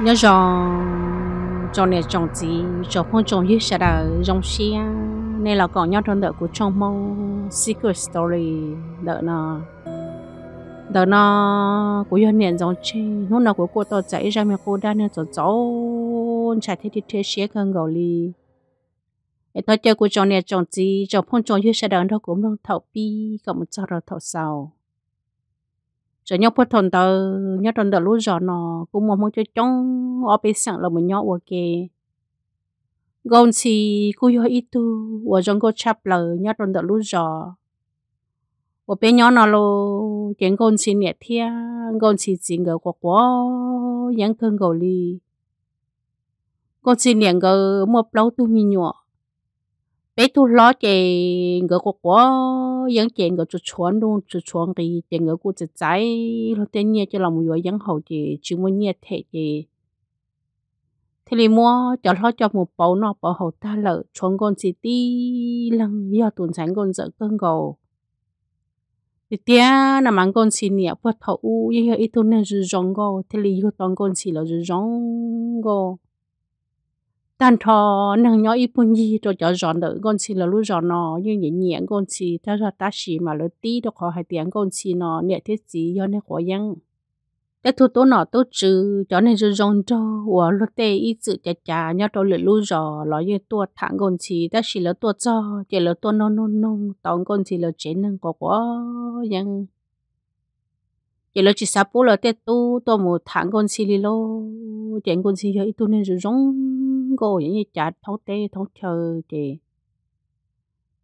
nhớ rằng cho nè chồng gì cho phong chồng như sẽ là dòng xe nên là còn nhớ trong đợi của trong mong secret story đợi nó đợi nó của dân nền dòng chi lúc nào của cô tôi chạy ra mẹ cô đang nên cho cháu chạy thế thì thế xe cần gầu li tao chơi của chồng nè chồng gì cho phong chồng như sẽ đợi nó cũng đang thầu pi cộng một trò thầu sau cho nhóc phật thần tờ nhóc thần tờ lúc giờ nó cũng mong muốn cho chống ở bên sẵn là mình nhau ok gần si cô yo ít tu và trong cô chắp lờ nhóc thần tờ lúc giờ và bên nhóc nó lo chuyện gần si nhẹ thia gần si chỉ ngờ quá quá những cơn gò li gòn si nhẹ ngờ một lâu tu mi nhọ bé thu lo chè, ngựa của của dân chị ngỡ chuột chuồn luôn chuột chuồn thì chị ngỡ của chị trái nó tên nhẹ cho lòng người dân hậu chị chỉ muốn nhẹ thế chị thế thì mua cho lo cho một bầu nọ, bầu hậu ta lợ chuồn con chị đi lăng do tuần sáng con dở cơn gầu thì tia là mang con chị nhẹ vật hậu u như vậy tôi nên rủ rong gầu thế thì yêu toàn con chị là rủ rong 但他能 nhỏ ít bún gì cho cho giòn đỡ con xì là lúc giòn nó như nhẹ nhẹ con xì ta ra ta xì mà lỡ tí đâu khó hai tiếng con xì nó nhẹ thế gì do nên khó yang cái thu tố nó tốt chứ cho nên rồi giòn cho và lúc tê ít sự chả chả nhau cho lỡ lúc giò nó như tua thẳng con xì ta xì lỡ tua cho chỉ lỡ tua nó nó nó, tòng con xì lỡ chế năng có quá yang chỉ lỡ chỉ sắp bố lỡ tê tu tua một thẳng con xì lì lô chén con xì cho ít tu nên rồi giòn go như chả thấu tê thấu chờ chị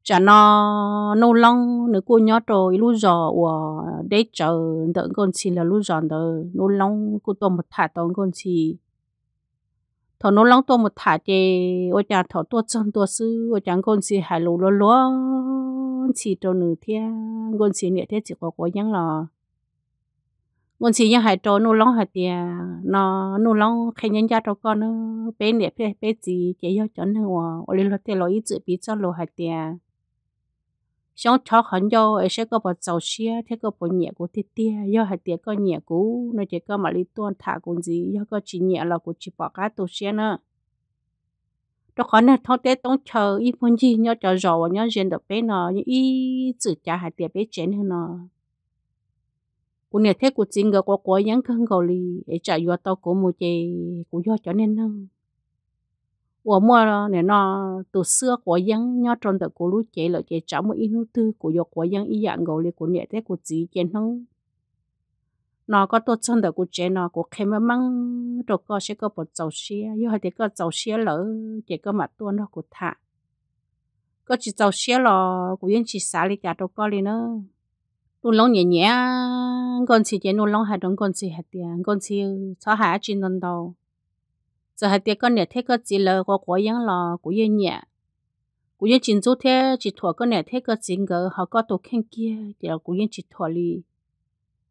chả nó nô long nữa cô nhớ rồi lúc giờ của để chờ đợi con xì là lúc giờ đợi nô long cô tôi một thả tôi con xì thọ nô long tôi một thả chị ôi chả thọ tôi chân tôi sư ôi chẳng con xì hài lù lúa lúa xì cho nửa thiên con xì nửa thiên chỉ có có nhắn là nguồn xí nhà hải trâu nô long hải tiề nó nô long khi nhân gia trâu con nó bé nè bé bé gì chỉ do chọn hàng hoa ở lên lót tiề lối chữ bị cho lô hải tiề xong chó hẳn do ấy sẽ có bỏ dầu xe thế có bỏ nhẹ của tiề tiề do hải tiề có nhẹ cũ nó chỉ có mà đi tuôn thả cũng gì do có chỉ nhẹ là của chỉ bỏ cá tổ xe nữa đó khó nè thằng té tông chờ ít muốn gì nhớ chờ rồi nhớ dần được bé nó như chữ cha hải tiề bé chén hơn nó cô nè thế cô chính người có cô nhắn khăn gầu lì để trả vô tao cô một chế cô vô cho nên nâng ủa mua nó nè nó từ xưa có nhắn nhớ tròn tờ cô lú chế là chế trả một ít nút tư cô vô cô nhắn ý dạng gầu lì cô nè thế cô chỉ chè không, nó có tổ chức được cô chè nó có khen mà mang rồi cô sẽ có một dầu xe vô hai thì có dầu xe lỡ chè có mặt tuôn nó cô thả có chỉ dầu xe lò cô yên chỉ xả lì cả đâu có lì nữa nụ lông nhẹ nhẹ con chỉ chế nụ lông hạt đóng con chỉ hạt tiền con chỉ cho hạt chín lần đầu giờ hạt tiền con nhẹ thế con chỉ lờ có quá yên lò của yên nhẹ của yên chín chú thế chỉ thua con nhẹ thế con chỉ ngờ họ có tổ khen kia thì là của yên chỉ thua đi,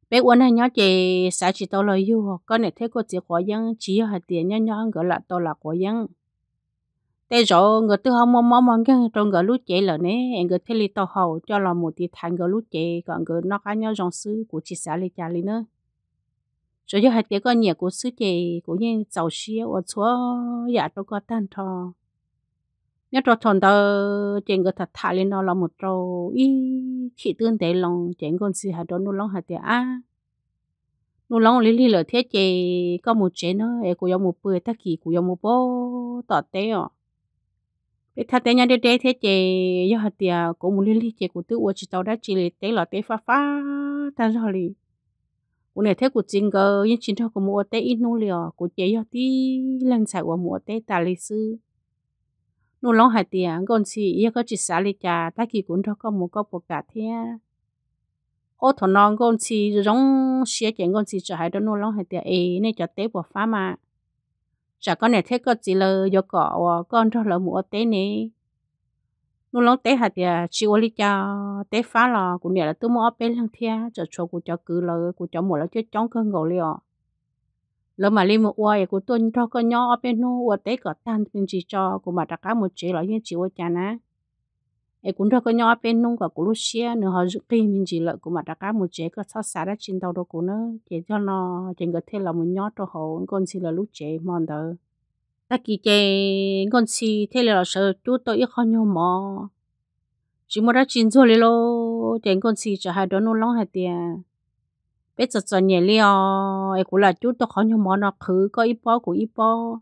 bé uốn hay nhớ chị xã chỉ tao lời yêu con nhẹ thế con chỉ quá yên chỉ hạt tiền nhớ nhớ ngờ là tao là quả yên thế rồi người tư không mong mong mong cái trong người lúc chế là nè người thế li tao hậu cho là một tí thành người lúc chế còn người nó cá nhau dòng sư của chị xã li cha li nữa rồi cho hai tiếng con nhẹ của sư chế của nhân giàu xíu ở chỗ giả đâu có tan thò nhớ cho thằng tao trên người thật thà lên nó là một trâu ý khi tương tế lòng trên con sư hai đó nó lòng hai tiếng à nó lòng lý lý là thế chế có một chế nó em cũng có một bữa ta kỳ cũng có một bó tọt tế à để thật tế nhà để để thế chị do hạt tiền của một liên liên chị của tư, uống chỉ tàu đã chỉ là tế lọ tế phá phá ta rồi lì của này thế của chính cơ nhưng chính thôi của mua tế ít nô liều của chị do tí lần xài của mua tế tài lịch sư nô lóng hạt tiền còn gì yêu có chỉ xả lịch trà ta kỳ cũng thôi có mua có bộ cả thế ô thằng non còn gì giống xe chuyện còn gì chạy hai nô lóng hạt tiền ấy nên cho tế bỏ phá mà chả con này thế có chỉ là do cỏ ờ, con cho là mua tế nè nó lâu tế hạt ya chỉ ô lý cho tế phá lò cũng nhớ là tôi mua bé lăng thia chả cho của cho cứ là của cho mua là chứ chống cơn gầu liền lỡ mà lên một uai của tôi cho con nhỏ ở bên nó uai tế có tan bên chỉ cho của mà đặt cá một chỉ là như chỉ uai cha nè ai cũng đâu có nhỏ bên nung và của cô xe nữa họ giúp kỳ mình chỉ lợi của mà đã cá một chế có sao xả ra trên tàu đó của nó chế cho nó trên cái thế là một nhỏ cho họ con xì là lúc chế mòn đó ta kỳ chế con xì thế là sợ chú tôi ít khó nhau mò chỉ muốn đã chín rồi lô trên con xì cho hai đứa nó lóng hai tiền bây giờ cho nhẹ liao ai cũng là chú tôi khó nhau mò nó khứ có ít bao của ít bao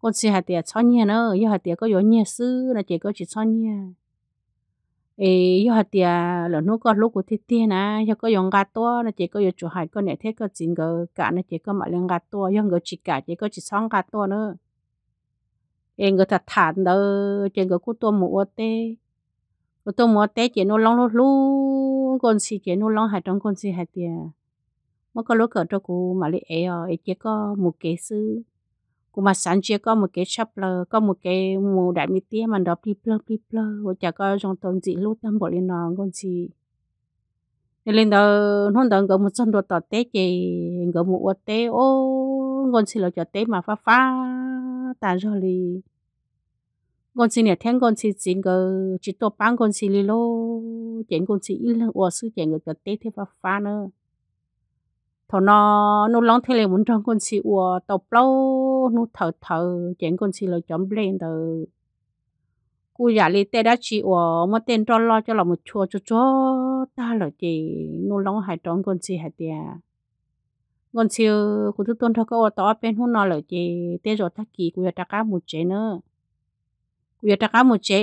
con chỉ hạt tiệt cho nhẹ nó yêu hạt tiệt có yếu nhẹ sư là chỉ có chỉ cho nhẹ ê yêu hạt tiệt là nó có lúc của thiết tiền à yêu có dùng gạt to là chỉ có yêu chủ hạt con này thế có chính gờ cả là chỉ có mọi lần gạt to yêu người chỉ cả chỉ có chỉ xong gà to nữa ê người thật thản đó chỉ người cũng to mua tê của tôi mua tê chỉ nó long lốt lu con chỉ chỉ nó long hạt trong con chỉ hạt tiệt mà có lúc ở trong cô mà lấy ê ờ ê chỉ có một cái sư cũng mà sáng chia có một cái chắp là có một cái mù đại mi tía mà đó pli plơ pli plơ và chả có trong tuần gì lúc tâm bỏ lên nó còn gì Nên lên đó hôm đó có một sân đồ tọt té chị có một ô té ô còn gì là cho té mà phá phá ta rồi đi con gì nhà thiên con gì xin cơ chỉ tổ bán con gì lì lô chuyện con gì ít lần ô sư chuyện người ta tế thế phá phá nữa Thôi nó nó lóng thế là muốn trong con gì ô tàu lâu ô nu thở thở chẳng còn xì lời chấm lên từ cô giả li tê đã chỉ ở mà tên cho lo cho là một chùa cho cho ta là chị nu lóng hải tròn còn xì hải tiề còn xì cô thứ tuần thơ cô tỏ bên hôn nó là chị tê rồi thắc kỳ cô giả cá một chế nữa cô giả cá một chế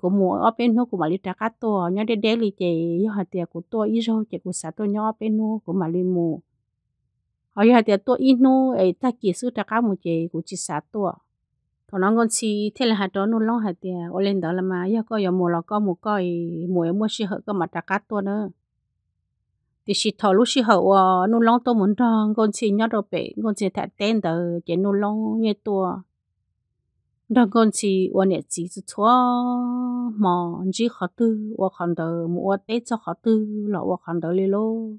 cô mua ở bên nó cô mà li ta cá to nhớ để để li chị yêu hải tiề của to ít rồi chị cô xả tôi nhớ bên nó cô mà li mua họ yêu hạt tua ít nu ấy ta kỹ sư ta cá một chế cũng chỉ sát tuột. còn nó còn chỉ thế là hạt đó nó long hạt tiền ở lên đó là mà yêu coi yêu mua là coi mua coi mua mua xí hở cơ mà ta cá tuột nữa thì xí thọ lúc xí hở nó long tôi muốn rằng còn chỉ nhớ đâu bé còn chỉ thả tên đó chỉ nó long như tuột. đó còn chỉ ở nhà chỉ chỉ chúa mà chỉ họ tư ở còn đó mua tết cho họ tư là ở còn đó đi luôn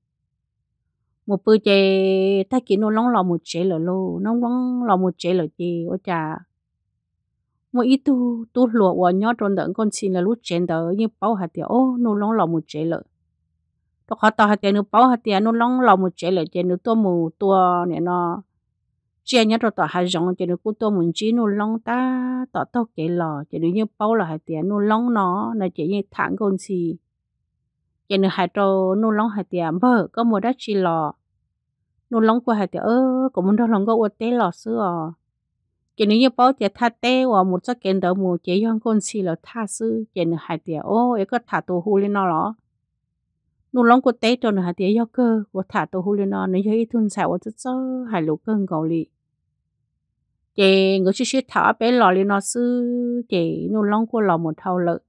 một bữa chơi ta chỉ nó lóng lò một chế lò lô nó lóng lò một chế lò chị ô chà một ít tu tu lụa của nhót trong đỡ con xin là lúc chén đỡ như bao hạt tiền ô nó lóng lò một chế lợ tôi khó tao hạt tiền nó bao hạt tiền nó lóng lò một chế lợ chế nó tua mù tua nè nó chia nhát rồi tao hạt giống chế nó cũng tua muốn chỉ nó lóng ta tao tao cái lò chế nó như bao là hạt tiền nó lóng nó là chế như thẳng con xì chế nó hạt trâu nó lóng hạt tiền bơ có một đất chỉ lò นูลองกว่าหายแต่เออก็มันลองก็อดเต้หลอดซื้ออ๋อเจนี่ยังป้อจะท่าเต้ว่ามุดจะเกณฑ์เดอมูเจยองคนสีแล้วท่าซื้อเจนี่หายแต่โอ้เอก็ท่าตัวหูเลยนอหรอนูลองกูเต้จนหายแต่ยอเกอว่าท่าตัวหูเลยนอนี่ยังอีทุนใส่ว่าจะเจอหายลูกเกินเกาหลีเจงก็ชิชิท่าไปหลอดเลยนอซื้อเจนูลองกูหลอหมดเท่าเลย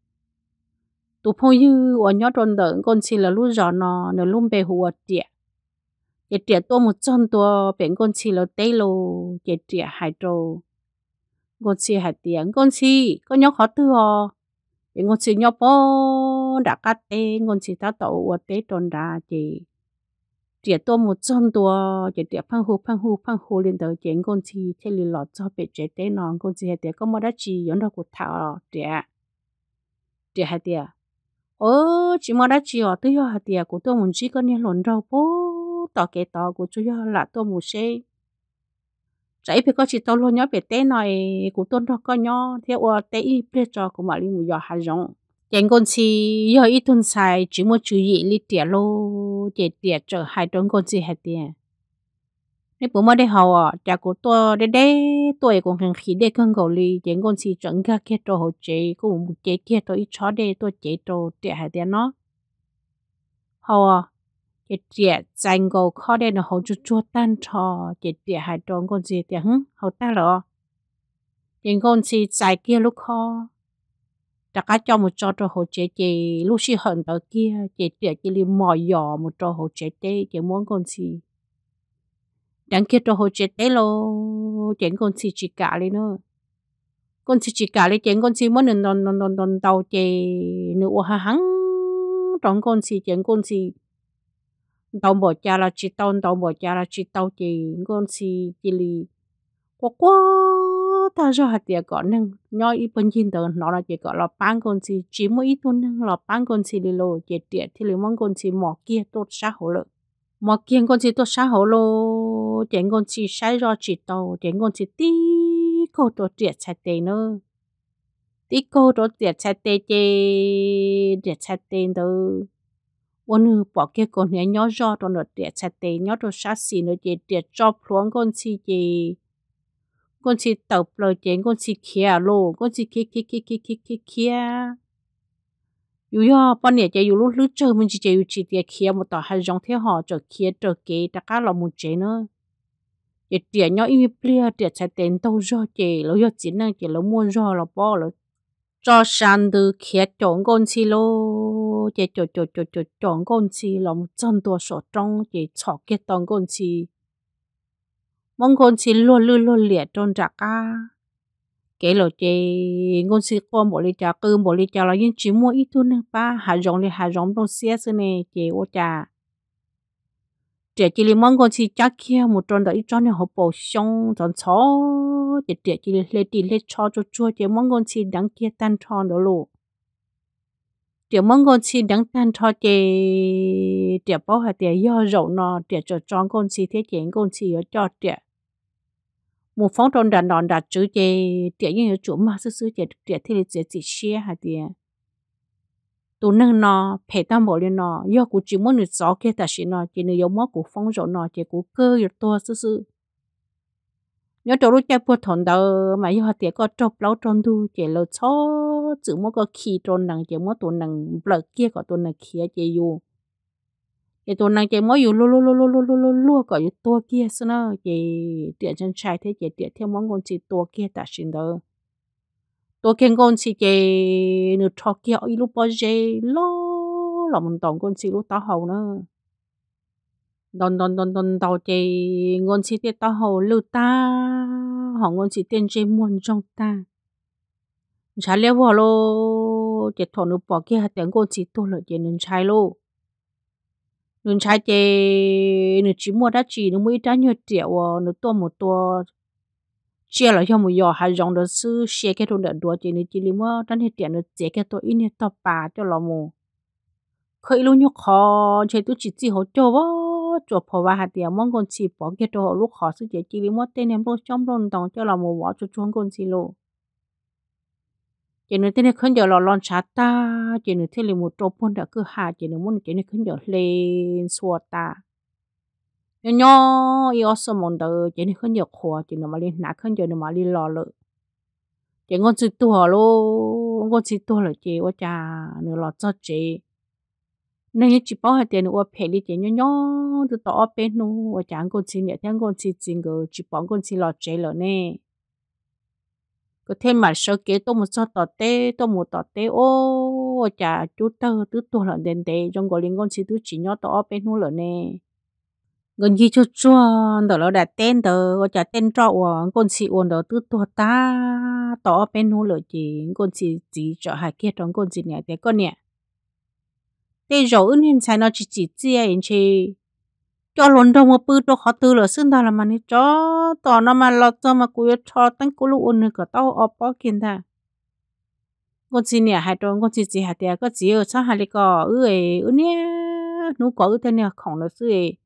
ตัวพ่อยือว่าย้อนโดนเดินคนสีแล้วลู่จอนอเนี่ยลุ่มไปหัวเจี๋ย chị trẻ tôi một chân tôi bên con chị lo tê lo chị trẻ hai trâu con chị hai tiếng con chị con nhóc khó tư ho bên con nhóc bó đã cắt tê con chị ta tàu ở tê tròn ra chị trẻ tôi một chân tôi chị trẻ phang hô phang hô phang hô lên tới chuyện con chị thế lì cho bé trẻ tê nón con hai tiếng có mua đã chị yến đâu của thảo trẻ hai tiếng ô chị mua đã chị ở tư ho hai tiếng của tôi muốn chị con nhà lồn tỏ cái tỏ của chú yo là tô mù xe chạy phải có chỉ tô lo nhớ về té này của tôi nó có nhớ theo ở té y bê cho của mà linh mù yo hà rong chẳng còn chỉ yo ít tuần xài chú muốn chú ý lý tiền lô chỉ tiền cho hai tuần còn chỉ hai tiền nếu bố mẹ đi học à cha của tôi để để tôi cũng hàng khi để con gấu li chẳng còn chỉ chuẩn cả kia cho họ chế cũng một chế kia tôi ít chó để tôi chế cho tiền hai tiền nó học à 一点真个靠的呢，好就做单车，一点还装个一点，哼，好大了。人工是在 kia lúc khó ta cá cho một cho cho hồ chế chế lúc hận tới kia chế tiệt chế li mò dò một cho hồ chế chế chế muốn con gì đằng kia cho hồ chế chế lo chế con gì chỉ cả lên nữa con gì chỉ cả lên chế con gì muốn nên non non non đầu chế nữa ha hăng trong con gì chế con gì đồng bộ cha là chỉ tông đồng bộ cha là chỉ tông chỉ ngon si chỉ li quá quá ta cho hạt tiền có nâng nhỏ ít bên trên tờ nó là chỉ có là bán con si chỉ mỗi ít tuần nâng là bán con si đi lô chỉ tiền thì lấy mong con si mỏ kia tốt xã hội lợi mỏ kia con si tốt xã hội lô tiền con si sai rồi chỉ tàu tiền con si tí cô tốt tiền sai tiền nữa tí cô tốt tiền sai tiền chỉ tiền sai tiền đâu วันนึงปอกเกกเนี่ยย่อจอตัวหนเดียชะเตย่อตัวชาสีเนเจเดียจอพลวงก้นสีเจก้นสีเต่าเปลือยเจก้นสีเขียโลก้นสีเขียเขียเขียเขียเขียเขียเขียอยู่ย่อปอนเนี่ยจะอยู่รู้ลึกเจอมันจะอยู่จีเดียเขียมาต่อให้ยองเที่ยวห่อจะเขียจะเกยแต่ก้าเรามุเจเนอะเจียย่ออีเปลี่ยเดียชะเตนโตจอเจแล้วย่อจีนั่งเจแล้วมัวจอเราป้อแล้วจอชันดูเขียจงก้นสีโล chỉ chỉ chi chi, chi làm cái 多也就就就就转工去，然后挣多少钟也炒给当工去，忙工去落落落列中咋个？cái lo chế ngôn sĩ qua một lý cha cứ một lý cha là những chỉ mua ít thôi nè ba hà rong đi hà rong đông xe xí nè chế ô cha trẻ chỉ li mong ngôn chi cha kia một tròn đợi tròn nè họ bổ sung tròn chó trẻ trẻ chỉ li lê đi lê cho cho chua chỉ mong ngôn chi đăng kia tan tròn đó luôn tiểu mong con xin đăng tan cho chị tiểu bảo hạt tiểu yêu rậu nó tiểu cho tròn con xin thế chị con xin cho tiểu một phóng trong đàn đòn đặt chữ chị tiểu như chủ mà sư sư chị tiểu thì là chị xe hạt tiểu tụ nâng nó phải ta bỏ lên nó do cụ chỉ muốn được gió kia ta xin nó chỉ nữ yếu mất cụ phóng rậu nó chị cụ cơ yếu to sư sư nhớ chỗ lúc chạy bùa thổn đầu mà yêu hạt tiểu có trộp lâu tròn thu chị lâu chó chữ mỗi cái khí trôn nặng chỉ mỗi tuần nặng bờ kia có tuần nặng kia chỉ dù chỉ tuần nặng chỉ mỗi dù lú lú lú lú lú lú có dù tua kia xí nó chỉ tiện chân trái thế chỉ tiện theo mỗi con chỉ tua kia ta xin đó tua kia con chỉ chỉ nửa thọ kia ở lo là mình tổng con chỉ tao hầu nữa đòn đòn đòn đòn đầu chỉ ngon sĩ tiết tao hầu lưu ta họ ngon sĩ tiền chơi muôn trong ta chả liệu vào lo, chỉ thọ nó bỏ kia hạt tiếng con chỉ tôi là chỉ nên chạy lo, nên chạy chỉ nên chỉ mua đã chỉ nó mới đã nhiều triệu nó to một to chia lại cho một giò hai dòng đó sư xe cái đồ đợt đùa chỉ nên chỉ lấy mua đã nhiều triệu nó chế cái tôi in hết tập bà cho lò mù khởi luôn nhóc khó chỉ tôi chỉ chỉ hỗ trợ vó cho phò hạt tiếng mong con chỉ bỏ kia đồ lúc khó sư chỉ chỉ lấy mua tên em đồ cho lò mù bỏ cho chúng con chỉ lô chỉ nên thế này không giờ lo lon chả ta chỉ nên thế này một trộn bún đã cứ hạ chỉ nên muốn chỉ nên không giờ lên xua ta nhỏ nhỏ yêu sớm một đợi chỉ nên không giờ khóa chỉ nên mà lên nã không giờ nên mà lên lo lợ chỉ ngon chỉ tua lô ngon chỉ tua là chỉ quá cha nên lo cho chị nên như chỉ bảo hai tiền nữa phải đi chỉ nhỏ nhỏ từ tỏ bên nu quá cha ngon chỉ nhẹ theo ngon chỉ chỉ ngờ chỉ bảo ngon chỉ lo chị lợ nè có thêm mà sơ kế tôi một số tỏ tê tôi một tỏ tê ô chả chú tơ tứ tu lợn đền tê trong gọi linh con sĩ tứ chỉ nhó tỏ bên hú lợn nè gần gì cho chua đỡ là đặt tên tờ ô chả tên trọ ô con sĩ ôn đỡ tứ tu ta tỏ bên hú lợn chỉ con sĩ chỉ cho hai kia trong con sĩ nhà thế con nè thế rồi ứng hiện sai nó chỉ chỉ chia anh chị cho luôn đâu mà bự cho họ tư là xin ta là mà ni cho tỏ nó mà lo cho mà cú cho tăng cú lu ôn cả tao ở bao kiến thà, con chỉ nè hai tròn con chỉ chỉ hạt tiệt có chỉ ở sao hai cái ơi ơi ư nè nú có ư thế nè khổng là sư ấy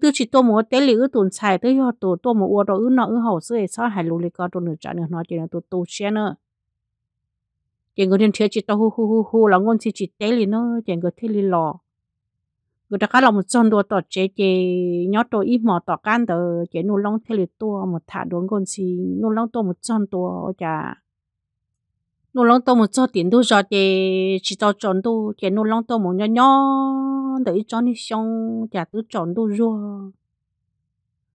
tư chỉ tôm muốn tế lý ư tuần xài tới họ tôm tôi muốn uo ư nó ư hậu sư ấy sao hai lu lý có tôi nửa trả nửa nói chuyện là tôi tôi xe nữa chuyện người thiên thiếu chỉ tao hu hu hu hu là con chỉ chỉ tế lý nó chuyện người thế lý lò người ta cá lòng một chân đồ tọt chế chế nhớ đồ ít mỏ tọt can tờ chế nô lông thế liệt tua một thả đốn con xì nô lông tua một chân tua chả nô lông tua một chân tiền đu giờ chế chỉ cho chọn đu chế nô lông tua một nhỏ nhỏ để ít cho đi xong chả tứ chọn đu rùa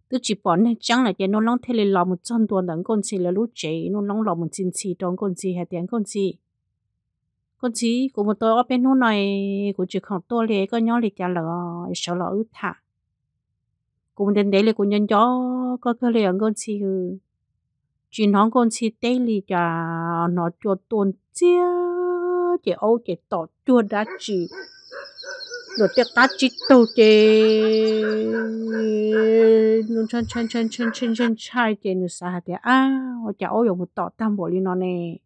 tứ chỉ bỏ này chẳng là chế nô lông thế liệt lò một chân tua đón con xì là lúc chế nô lông lò một chân xì đón con xì hay tiếng con xì có chỉ của một tôi ở bên hôm này của chỉ khẩu tôi lấy có nhau lấy trả lỡ sợ lỡ ướt thả của mình đến đấy là của nhân chó có cái liền con chỉ chỉ nó con chỉ đấy là trả nó cho tuần chia chỉ ô chỉ tỏ chua đã chỉ rồi tiếp ta chỉ tàu chỉ nó chân chân chân chân chân chân chai chỉ nó sao thế à ở chả ô dùng một tỏ tam bộ liên nó nè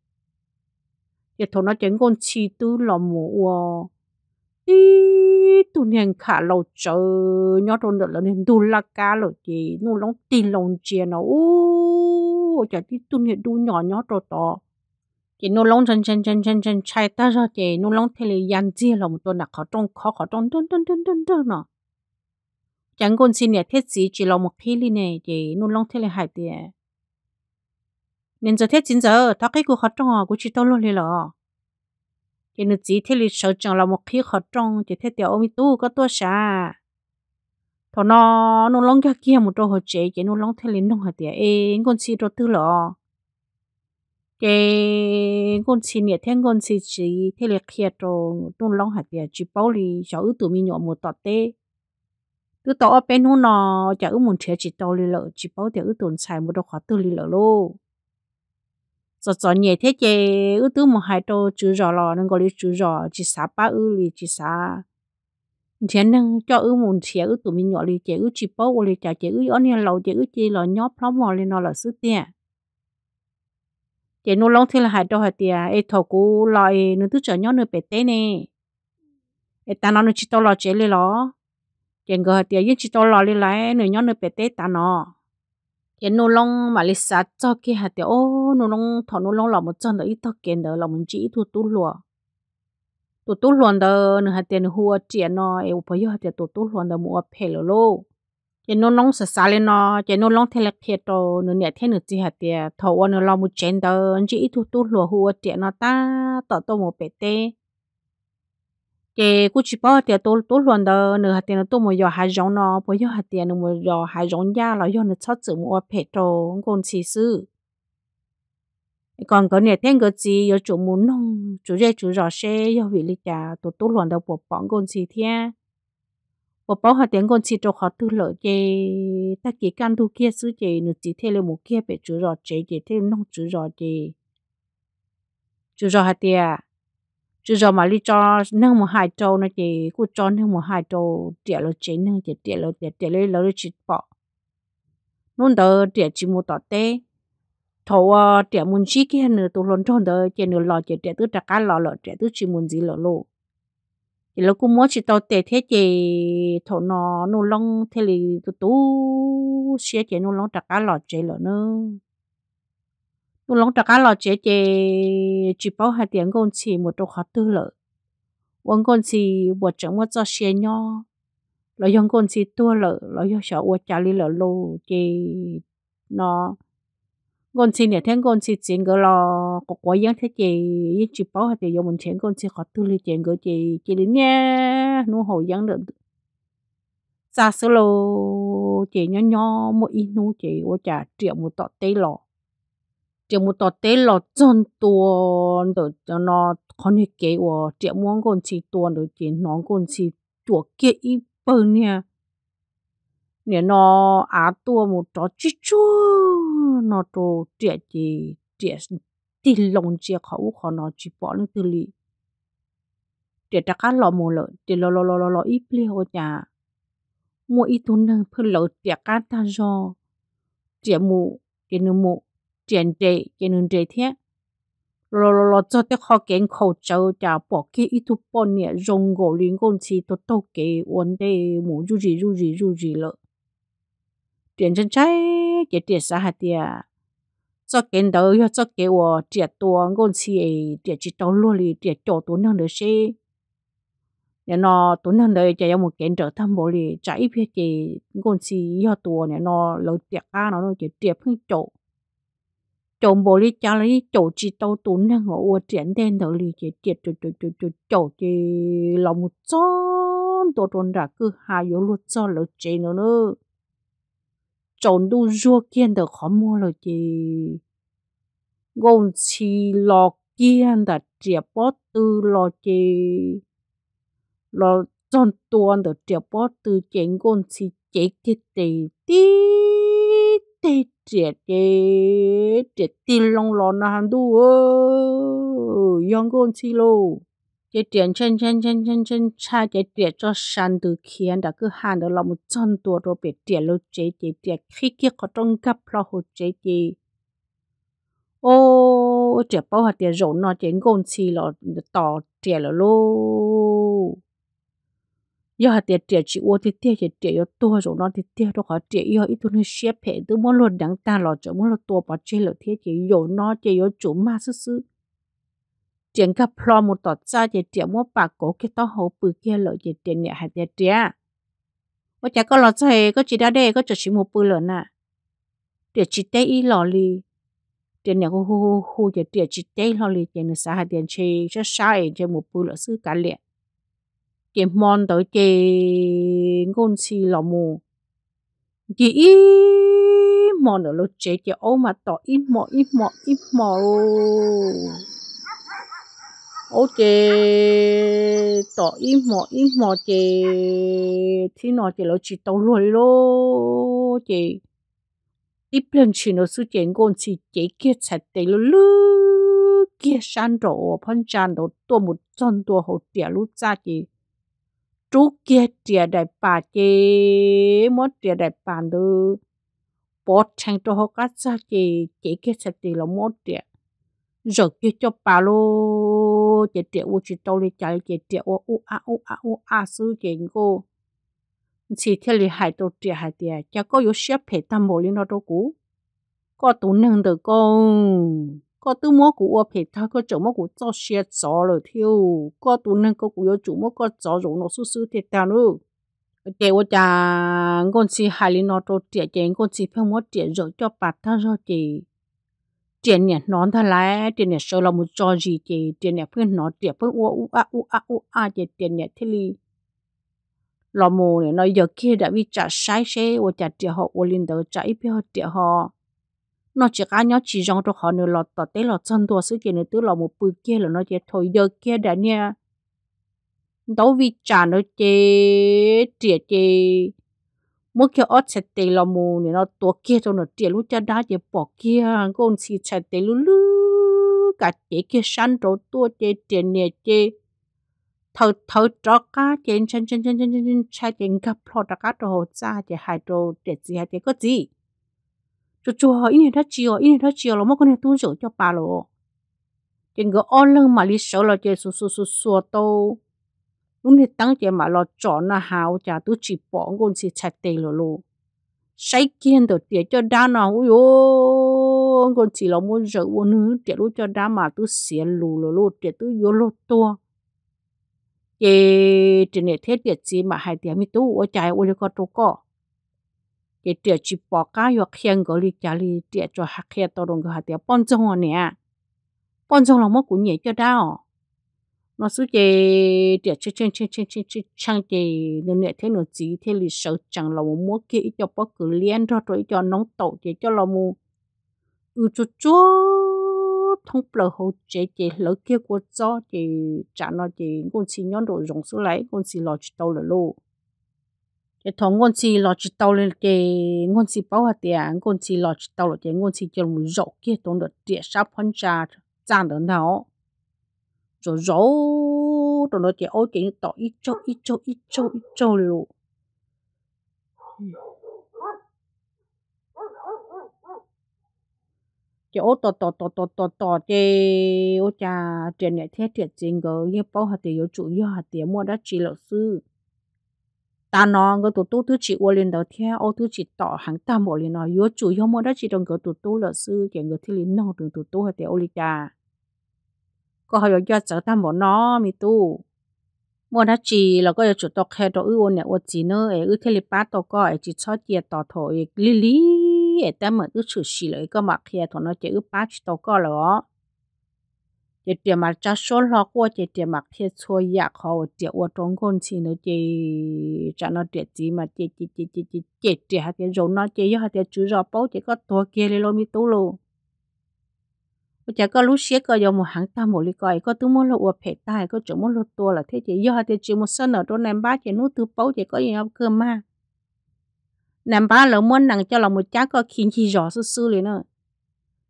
也同那整个气都落寞喎。咦，都年卡老走，鸟都得了，年都拉嘎了的，弄弄地弄尖了，哦，这地都年都鸟鸟多多。thì nó lông chân chân chân chân chân chạy ta ra thì nó lông thế là yan chi là một tuần là khó trong khó khó trong tuần tuần tuần tuần tuần nó chẳng còn xin nhà thiết gì chỉ là một khi li này thì nó lông là hại tiền nên giờ thế chính giờ thắc cái cuộc học trong họ cũng chỉ tao luôn đi lọ thì nó chỉ thế lịch sử chẳng là một khi học trong chỉ thế tiểu mi tu có tua xa thọ nó nó lông cái kia một chỗ họ chế cái nó lông thế lịch nông hạt, tiệt ê con chỉ đồ tư lọ cái con chỉ nhiệt thiên con chỉ chỉ thế lịch kia chỗ nó lông hạt tiệt chỉ bảo lì cháu ư tụi mi nhỏ một tọt tê cứ tỏ bên nó nó cháu ư muốn chơi chỉ tao lì lợ chỉ bảo tiệt ư tụi xài một đồ khó tư lì lợ luôn cho cho nhẹ thế chế ư tứ một hai tô chữ rõ lò nên gọi là chữ rõ chỉ xá ba ư lì chỉ xá thế nên cho ư muốn chế ư tụi mình nhỏ lì chế ư chỉ bao lì chả chế ư ở nhà lầu chế ư chế lò nhóc plom mò lên nó là sứ tiền chế nó long thế là hai tô hai tiền ấy thầu cú lòi nó tứ chở nhóc nữa bể té nè ấy ta nó nó chỉ tô lò chế lì lò chế ngờ hai tiền chỉ tô lò lì lại nữa nhóc nữa bể té ta nó chế nó long mà lì sát cho kia hai tiền ô nó long thọ nó long lòng một chân đó ít thọ kiện đó một chỉ thu tu luộc, tu tu luộc đó nó hạt tiền hoa tiền nó em phải yêu hạt tiền tu tu luộc đó mua phe lô lô chỉ nó long sờ sờ lên nó chỉ nó long thế là phê đó nó nhẹ thế nó chỉ hạt tiền thọ nó làm một chân đó chỉ ít thu tu luộc hoa tiền nó ta tọt tao mua bể tê cái cú chỉ bảo tiền tu tôi luộc đó nửa hạt tiền tôi mua giờ hai giống nó bây giờ hạt tiền nó mua giờ hai giống giá là giờ nó chắc chữ mua phe đồ còn xí xứ còn có nè tên cái gì có chủ muốn nông chủ dễ chủ rõ xe có vị lý cả tổ tổ loạn đầu bộ bọn con gì thế bộ bảo họ tiếng con chỉ cho họ tư lợi chế ta chỉ căn thu kia xứ chế nữa chỉ thế là một kia bị chủ rõ chế chế thế nông chủ rõ chế chủ rõ hạt tiền chủ rõ mà lý cho nâng một hai trâu nó chế cô cho nâng một hai trâu tiền lo chế nâng chế tiền lo tiền tiền lấy lo chỉ bỏ nôn đó tiền chỉ một tọt tê thầu ờ, trẻ muốn chi kia nữa tôi lon tròn đó trẻ nữa lo trẻ trẻ tôi trạc cá lo lo trẻ tôi chỉ muốn gì lo lo thì lúc cũng muốn chỉ tao tệ thế trẻ thầu nó nó long thế thì tụ tu, xe trẻ nó long trạc cá lo trẻ lo nữa nó long trạc cá lo trẻ trẻ chỉ bảo hai tiếng con chỉ một chỗ khó tư lợ ông con chỉ một chẳng một cho xe nhau lo yong con chỉ tua lợ lo yong sợ uo chả li lợ lo trẻ nó con xin nhà thiên con xin chuyện gọi lo, có quá yên thế chị yên chị bảo hay thì mình chuyện con xin khó tư lý chuyện của chị chị đến nha nô hồ yên được xa xứ lô chị nhỏ nhỏ một ít nô chị ô chả triệu một tọt tê lọ triệu một tọt tê lọ chân tuôn được cho nó khó như kế ô triệu muốn con xin tuôn được chị nó con xin chùa kia ít bơ nha nè nó á tua một trò chít chua nó trồ trẻ chị trẻ tì lồng trẻ khẩu khó nó chỉ bỏ nó từ lì trẻ ta cá lọ mồ lợ trẻ lọ lọ lọ lọ lọ ít lì hồ nhà mua ít tuần nâng phơi lợ trẻ cá ta do trẻ mù trẻ nương mù trẻ trẻ trẻ nương trẻ thế lọ lọ lọ cho tới khó kén khẩu châu chả bỏ cái ít tu bỏ nè dùng gò liên con chỉ tu tàu cái vấn đề mù rú gì rú gì rú gì lợ tiền chân trái chỉ tiền xa hạt cho kiến đầu cho cho kế wo tiền tua ngôn xì tiền chỉ tàu luôn đi tiền chỗ tốn hơn nữa xí nè nó tốn hơn đấy chỉ có một kiến trở thăm bộ đi trái phía chỉ ngôn xì cho tua nè nó lâu tiền ăn, nó nó chỉ tiền phương chỗ chỗ bộ đi cha lấy chỗ chỉ tàu tốn hơn ngõ wo tiền đen đầu đi chỉ tiền chỗ chỗ chỗ chỗ chỗ chỉ lòng một chón tổn ra cứ hai yếu luật cho lợi chế nữa nữa trộn đu rua kiên được khó mua rồi chị gồm chỉ lo kiên đã chia bó tư lo chị lo tròn tuôn được chia bó tư chén gồm chỉ chế cái tì tí tê chia chế chế tì lòng lò nà đu ơ yong gồm chỉ lô cái tiền chân chân chân chân chân cha cái tiền cho sàn từ khiến đã cứ hàng đó là một chân tua rồi bị tiền lâu chế chế khi kia có trong gấp lo hồ chế chế ô trẻ bao hạt tiền rộn nó chế gồm xì là tỏ trẻ là lô giờ hạt tiền chỉ uống thì tiền trẻ trẻ yếu rồi nó thì tiền đó có trẻ yếu ít xếp hệ từ mỗi lần đắng ta lọ chỗ mỗi lần tua bỏ chế là chỉ yếu nó chỉ yếu chủ ma sư sư tiền gặp lo một tọt ra thì tiền mua bạc cổ cái to hậu bự kia lợi thì tiền nhẹ hạt tiền tiền có chả có lo chơi có chỉ đã đây có chỉ một bự lớn à tiền chỉ tay y lò li tiền nhẹ hô hô hô thì tiền chỉ tay lò li tiền nữa sao hạt tiền chơi cho sai cho một bự lớn sư cả liền, tiền mòn tới tiền ngôn si lò mù chỉ ít mòn ở lô chế chỉ ô mà tỏ ít mò ít mò ít mò ok, chê tỏ im mò im mò chê thì nó chê nó chỉ tàu lùi lô chê tiếp lên chỉ nó su chén gôn chỉ chế kia chặt tê lô lư kia san đồ phân chan đồ tua một chân tua hồ tiệt lú cha chê chú kia tiệt đại bà chê mất tiệt đại bà đư bỏ chăng cho họ cắt ra chê chế kia chặt tê lô mất tiệt rồi kia cho bà lô chị tiệu u chị đâu đi chạy chị tiệu u a u a u a sư chị ngô chỉ thế là hai tổ tiệu hai tiệu cha có yếu xếp phải tâm bộ liên nó đâu cũ có tụ nâng được con có tu mua của ở phải ta có chỗ mua của cho xe gió rồi thiếu có tu nâng có của chủ mua có gió rồi nó sưu sưu thiệt ta luôn để ở nhà con chỉ hai liên nó đâu tiệu chị con chỉ phải mua tiệu rồi cho bà ta rồi chị tiền nè nón thay lại tiền nè sơ là một trò gì chị tiền nè phương nó tiền phương u u a u a u a chị tiền nè thế li lò mù nè nói giờ kia đã bị trả sai xe và trả tiền họ và lên đầu trả ít họ tiền họ nó chỉ cá nhau chỉ rằng cho họ nữa lọt tọt tế lọt chân tua sự tiền nữa tức là một bữa kia là nó chỉ thôi giờ kia đã nè đâu vì trả nó chế tiền chế mỗi khi ở chặt tê là mù nên nó tổ kia cho nó tiền lúc cha đá chỉ bỏ kia con chỉ chặt tê lú lú cả chế kia sẵn đồ tua chế tiền nè chế thầu thầu cho cá chế chân chân chân chân chân chân chặt chế gặp lo đặc cá đồ cha chế hai đồ để gì hai chế có gì chú chú họ ini đó chiều ini đó chiều là mỗi con này tuân sửa cho bà lô, chế người ở lưng mà lý sợ là chế su su su su tô luôn thì tăng chế mà lo chọn là hào chả tu chỉ bỏ ngôn chỉ chạy tê lô lô sai kiên đồ tiệt cho đa nào ui ô ngôn chỉ là muốn rượu uống nữ tiệt lúc cho đa mà tu xé lù lô lô tiệt tu yếu lô to, chế trên này thế tiệt gì mà hai tiệt mi tu ô chạy ô lô có tu có chế tiệt chỉ bỏ cá hoặc khen gọi li chả li tiệt cho hạt khe to đồng cái hạt tiệt bón trong à nè bón trong là mất của nhẹ cho đa nó suốt về để chơi chơi chơi chơi chơi chơi chẳng để nên nè thế nó chỉ thế là sợ chẳng là một mua kia cho bác cứ liên ra rồi cho nóng tổ để cho là một ừ cho cho thông bờ hồ chế chế lỡ kia của cho chế trả nó chế con chỉ nhon đồ rong số lại, con xì lò chỉ tàu là lô cái thằng con chỉ lo chỉ tàu lên chế con chỉ bảo hạt tiền con chỉ lo chỉ tàu là chế con chỉ cho một rổ kia tốn được tiền sắp phân trà chẳng được nào rồi rổ rồi nó chỉ ô chỉ tỏ ít châu ít châu ít châu ít châu luôn chỉ ô tỏ tỏ tỏ tỏ tỏ tỏ chỉ ô cha trên này thế thiệt chính gỡ như bao hạt tiền chủ yếu hạt tiền mua đã chỉ lợn sư ta nó ngỡ tụ tu thứ chỉ ô lên đầu theo ô thứ chỉ tỏ hàng ta mỗi lên nó yếu chủ yếu mua đã chỉ đồng gỡ tụ tu lợn sư chỉ ngỡ thì lên nó đường tụ tu hạt tiền ô lên cha ก็เขาอยากจะทำหมดเนาะมีตู้มัวทัจีแล้วก็จะจุดตกแค่ตัวอื้อเนี่ยอวดจีเนอเออื้อเทลิปาตัวก็ไอจีชอบเจียต่อโถอีกลิลี่เอแต่เหมือนอื้อฉุดสีเลยก็มาเคลียร์ถอนเจียอื้อป้าชิตัวก็เหรอเจียเจียมาจะชนล็อกว่าเจียเจียมาเทียช่วยอยากเขาเจียอวดตรงคนชีเนเจียจะนอเจียจีมาเจียเจียเจียเจียเจียเจียหาเจียโยนนอเจียยหาเจียจื้อรอเป้าเจียก็ตัวเกลียเลยมีตู้ลู chả có lúc xé coi dòng một hàng ta một lý coi có tu muốn lo uổng phải có chỗ muốn lo tua là thế chỉ do thì chỉ một sân ở trong nam ba chỉ nuốt thứ bấu chỉ có gì không cơ mà nam là muốn nàng cho là một cháu có khiến chi rõ sư sư nữa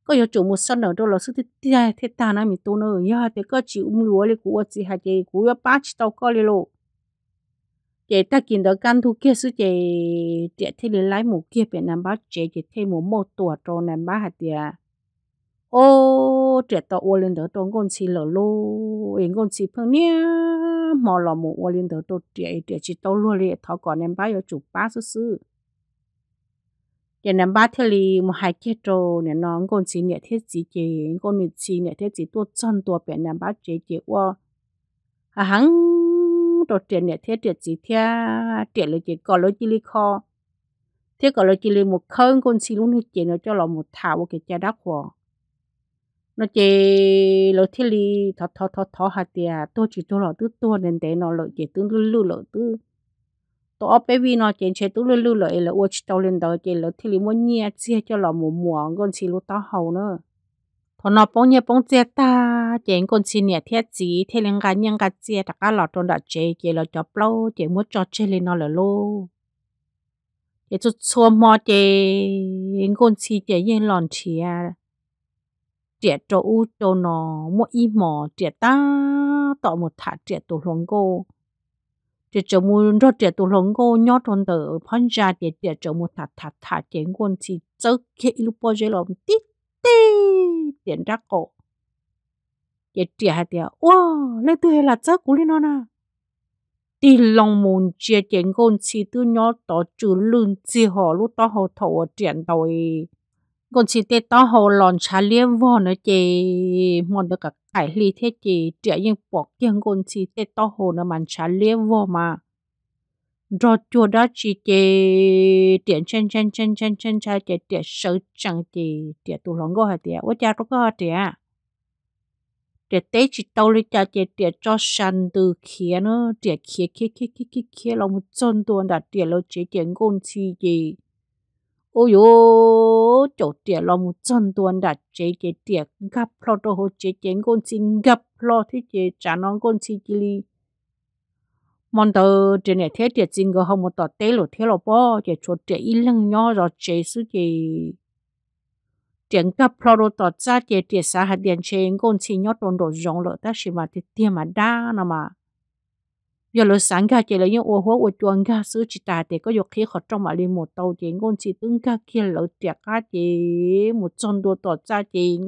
có do chủ một sân ở trong là sư thì thế ta nói mình tu nữa do thì có chỉ um lúa lý của chỉ hai chỉ của ba chỉ tao có lý lộ chị ta kiến được căn thu kia sư chị chị thế lý lái một kia bên nam ba chị chị thêm một một tuổi trong nam ba hạt tiền ô trẻ tao ô lên đó tôi con xì lở lô em con xì phương nia mò lò mù ô lên đó tôi trẻ trẻ chỉ tao lô lệ thọ còn em bá yêu chụp bá sư sư trẻ em bá thế li một hai chết trâu nè nó con xì nè thế chỉ chị con nè xì nè thế chỉ tôi chân tôi bé em bá chị chị ô à hắn tôi trẻ nè thế trẻ chỉ thế trẻ là chị có lối chỉ li kho thế có lối chỉ li một khơi con xì luôn hết chỉ nó cho lò một thảo cái cha đắc hòa nó chỉ lỗ thiết li thọ thọ thọ thọ hạt tiền tôi chỉ tôi lỗ tứ tôi nên để nó lỗ chỉ tương lưu lưu lỗ tứ tôi ở bên vì nó chỉ chỉ tương lưu lưu lỗ là uất tao lên đầu chỉ lỗ thiết li muốn nhẹ chia cho lỗ mù mù còn chỉ lỗ tao hầu nữa thọ nó bông nhẹ bông chia ta chỉ còn chỉ nhẹ thiết gì thế lên cái nhân cái chia tất cả lỗ trong đó chỉ chỉ lỗ cho lâu chỉ muốn cho chỉ lên nó là lô chỉ chút xua mò chỉ còn chỉ chỉ yên lòn chia trẻ trâu u trâu nó một y mò trẻ ta tọ một thả trẻ tù lồng cô trẻ trâu mua cho trẻ tù lồng cô nhớ tròn tờ phan gia trẻ trẻ trâu mua thả thả thả trẻ quân chỉ chớ khi lúc bao giờ làm tít tê tiền ra cổ trẻ trẻ hạt trẻ wow lấy tôi là chớ cú lên nó nè đi lòng môn trẻ trẻ quân chỉ tôi nhót tọ chữ lưng chỉ họ lúc tao họ thầu trẻ đầu còn chỉ tê tao hồ lòn xá liêm vò nữa, chị mòn được cả cải lý thế chị trẻ nhưng bỏ kiêng còn chỉ tê tao hồ nó màn xá liêm vò mà rồi chùa đó chị chị tiền chân chân chân chân chân cha chị tiền sợ chẳng chị tiền tụ lòng gọi tiền quá cha lúc gọi tiền tiền tế chị tao lấy cha chị tiền cho sàn từ kia nữa, tiền kia kia kia kia kia kia lòng chân tuần đặt tiền lâu chị tiền công chi gì ôi yo chỗ tiệt lo một chân tuần đã chế chế tiệt gặp lo đồ hồ chế chế con xin gặp lo thế chế trả non con xin chỉ li mong tờ trên này thế tiệt xin gỡ hông một tờ tế lo thế lo bỏ chế chỗ tiệt ít lăng nhỏ rồi chế sư chế tiền gặp lo đồ tờ cha chế tiệt xã hạt điện chế con xin nhỏ tồn đồ rộng lợi ta xí mà tiệt tiệt mà đa nà mà giờ lo sáng cả chỉ là những ô hoa ô chuông cả sứ chỉ ta để có dục khí họ trong mà đi một tàu chỉ ngôn chỉ tương cả kia lỡ tiệc cả chỉ một trăm đồ tọt ra chỉ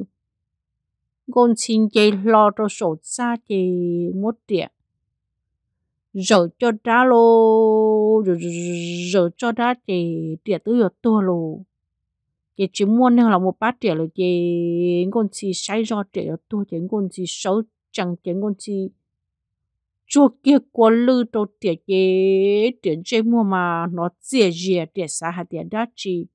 ngôn xin chỉ lo cho sổ ra chỉ một tiệc rồi cho ra lô rồi, rồi cho ra chỉ tiệc tư giờ tua lô chỉ chỉ muốn nên là một bát tiệc rồi chỉ ngôn chỉ sai do tiệc tua chỉ ngôn chỉ xấu chẳng chỉ ngôn chỉ chua kia quá lư đâu tiệt chế tiền chế mua mà nó dễ dễ tiền xa hay tiền đó chỉ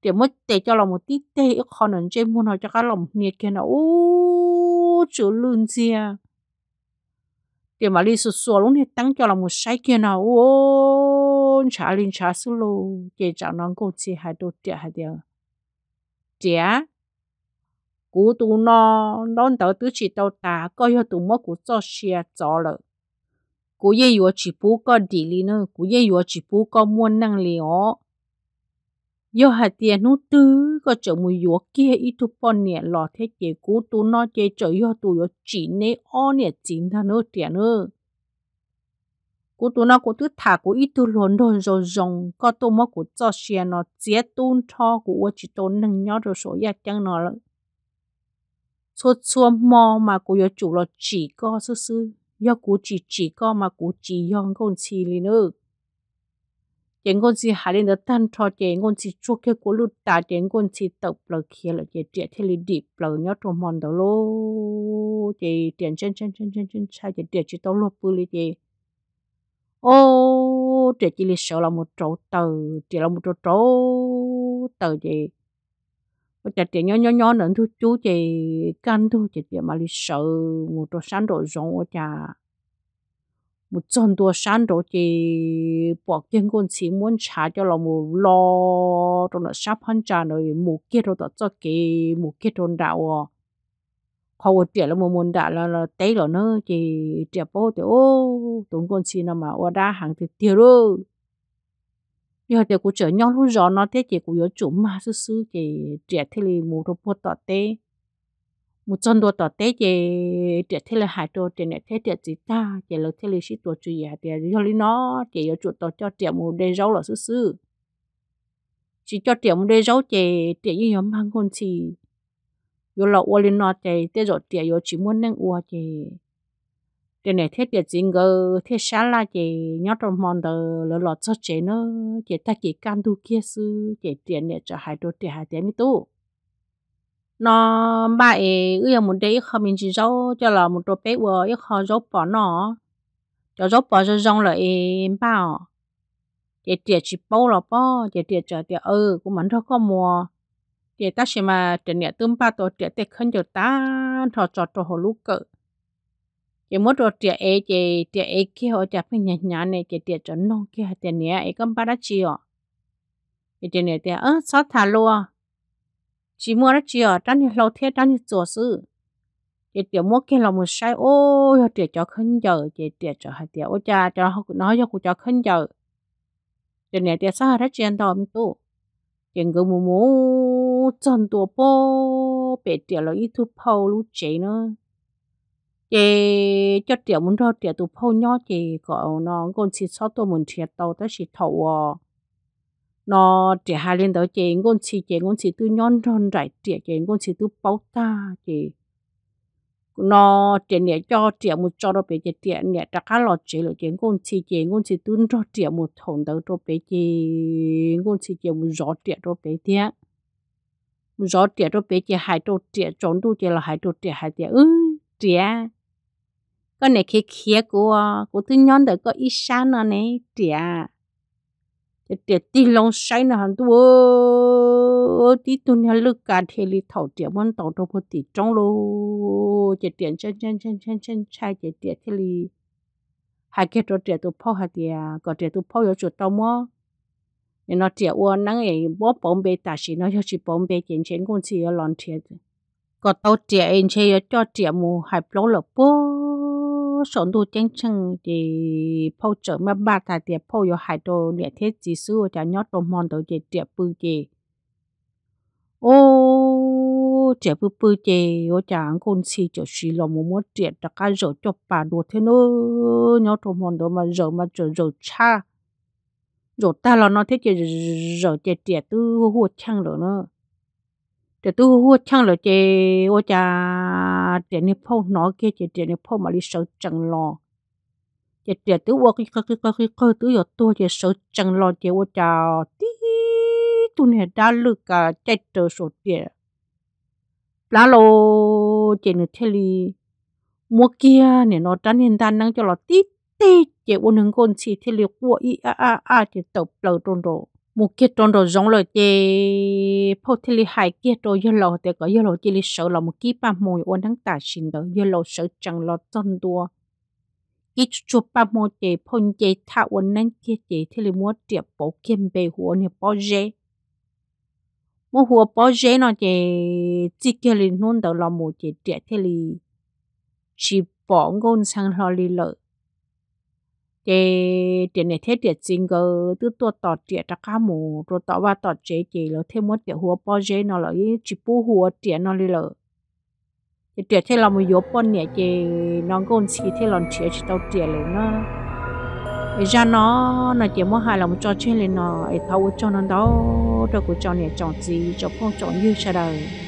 tiền mất tệ cho lòng một tí tệ khó nâng chế mua nó cho các lòng nhiệt kia nó ô chỗ lươn dễ tiền mà đi sử sùa lúc này tăng cho lòng một sai kia nó ô trả linh trả sư lô chế chào nóng cô chỉ hay đô tiệt hay tiền tiệt cú tụ nó đón tớ tứ chỉ tàu ta có yêu tụ mất cú cho xe cho lợ cú ye yếu chỉ bú có đi nữa cú ye yếu chỉ bú có năng liệu yêu hạt tiền nút tư có chỗ mùi yếu kia ít thu nè lò thế chế cú tụ nó chỗ yêu tụ chỉ nè o nè chính thằng nữa tiền nữa cú tụ nó cú tứ thả cú ít tu lốn đồn rồi rồng có tụ mất cho xe nó chế tún cho cú chỉ tốn năng nhó rồi số ya chẳng nó số chua mò mà cô yêu chủ là chỉ có sư sư yêu cú chỉ chỉ có mà cú chỉ yong con chỉ li nữa tiếng con chỉ hà lên đó tan cho tiếng con chỉ chua cái cú lụt ta tiếng con chỉ tập là kia là cái trẻ thế li điệp là nhớ trong mòn đó lô chị tiền chân chân chân chân chân sai chị tiền chỉ tao lô bự li chị ô trẻ chỉ li sợ là một chỗ tờ chỉ là một trâu tờ chị 我只点 nhỏ nhỏ nhỏ 能 thu chú chỉ 干 thu 只点嘛哩手，我做山 đồ 用我家，我种多山 đồ 只薄根棍子 muốn trả cho là một lo trong là sắp hơn trả rồi một kia rồi đó cho cái một kia trong đạo à, họ một tiền là một môn đạo là là tây rồi nữa chỉ tiền bao thì ô tụng con xin mà ở đa hàng thì tiêu rồi giờ thì cũng chở nhau luôn rồi nó thế thì cũng có chủ mà sư sư thì trẻ thế là một đồ bột tỏ tê một chân đồ tỏ tê thì trẻ thế là hai đồ trẻ này thế trẻ gì ta trẻ là thế là sĩ tổ chủ nhà trẻ do lý nó trẻ có chủ tỏ cho trẻ một đê rau là sư sư chỉ cho trẻ một đê rau trẻ trẻ như nhóm mang con chị yêu là uo lên nó trẻ thế rồi trẻ rồi chỉ muốn nâng uo trẻ để này thiết biệt riêng ngờ thế sáng là chị nhớ trong mòn tờ lỡ lọt cho chị nó chị ta chị cam tu kia sư chị tiền này cho hai đôi tiền hai tiền mi tu nó bà ấy ưa một đấy không mình chỉ dấu cho là một đôi bé vừa ít khó dấu bỏ nó cho dấu bỏ cho rong là em bảo chị tiền chỉ bao là bao chị tiền cho tiền ừ cũng mắn thôi có mua chị ta xem mà tiền này tương ba tổ tiền tiền không cho ta họ cho cho họ lúc cỡ chỉ muốn rồi tiệt ấy chỉ tiệt ấy kia họ chả phải nhàn nhàn này chỉ tiệt cho nông kia tiệt này ấy cũng bắt chi ọ cái tiệt này tiệt ơ sao thà lúa chỉ mua ra chi ọ trong thì lâu thế trong thì 做事 chỉ tiệt mua kia là một sai ô tiệt cho khấn giờ cái tiệt cho hai tiệt ô cha cho họ nói cho cô cho khấn giờ cái này tiệt sao ra chuyện đó mới tu tiền cứ mù mù chân tua bò bẹt tiệt là ít thu phâu lú chế nữa chị cho tiệm muốn cho tiệm tụ phô nhó chị có nó còn chỉ sau tôi muốn thiệt tàu tới chỉ thầu à nó trẻ hai lên tới chị còn chỉ chị còn chỉ tư nhón tròn rải tiệm chị còn chỉ tư bao ta chị nó trẻ này cho tiệm một cho nó bé chị trẻ nhẹ đã khá lọt chị rồi chị còn chỉ chị còn chỉ tư cho tiệm một thằng tới cho bé chị còn chỉ chị một rõ trẻ cho bé một rõ tiệm cho bé chị hai cho tiệm trốn tu chị là hai cho tiệm hai tiệm ư trẻ con này khi kia của của thứ nhóm đời có ít sáng nó này trẻ trẻ tí lông say nó hẳn tu tí tu nhà lực cả thế li thầu trẻ muốn tàu đâu có tí trong lô trẻ tiền chân chân chân chân chân trai trẻ trẻ thế li hai cái chỗ trẻ tu phao hai tiền có trẻ tu phao yếu chỗ tao mua nên nó trẻ uo năng ấy bó bóng bê ta xí nó cho chỉ bóng bê chiến chiến công chỉ ở lon thiệt ก็เต้าเจียเองเชียจอเจียมูหายปลอกหลบปุ๊สอนดูเจ้งชังดีพ่อเจอมาบาดตาเตียพ่ออยู่หายตัวเนี่ยเทศจีซื้อจะยอดตัวมอนตัวเจียเจียปือเจโอ้เจียปือปือเจโอจางคนสีเจียสีลมมัวเจียตะการจดจบป่าดูเทนอยอดตัวมอนตัวมาเจอมาเจอเจอชา rồi ta lo nó thế chứ rồi chết trẻ tư hụt chăng rồi nó 这都我抢了这我家这里泡哪个这这里泡嘛里手蒸了，这这都我个个个个个都要多这手蒸了这我家滴都呢打了个在这手的，然后这呢这里摸 kia 呢那当年当能叫了滴滴这我能干起这里我一啊啊啊这都不劳动了。một kia trong đồ giống là cái phô thì li hai kia đồ yêu lầu thì có yêu lầu chỉ li sợ là một kia ba mùi ôn đang tả xin đó yêu lầu sợ chẳng lo chân đua ít chút ba mùi chế phun chế thả ôn năng kia chế thì li mua tiệp bỏ kiêm bề hồ nè bỏ dễ mua hồ bỏ dễ nó chế chỉ kia li nôn đó là một chế tiệp thì li chỉ bỏ ngôn sang lo li lợi chế tiền này thế địa chính cơ từ tổ tọt địa chắc cá mù rồi tọt và tọt chế chế rồi thêm một địa hùa bao chế nó lại chỉ bù hùa địa nó đi rồi chế tiền thế là một yếu bao nè chế nó còn chỉ thế là chế chỉ tao tiền rồi nó ra nó nó chỉ muốn hai lòng cho chuyện lên nó ấy thâu cho nó đó cho của cho nè chọn gì cho phong chọn như sao đời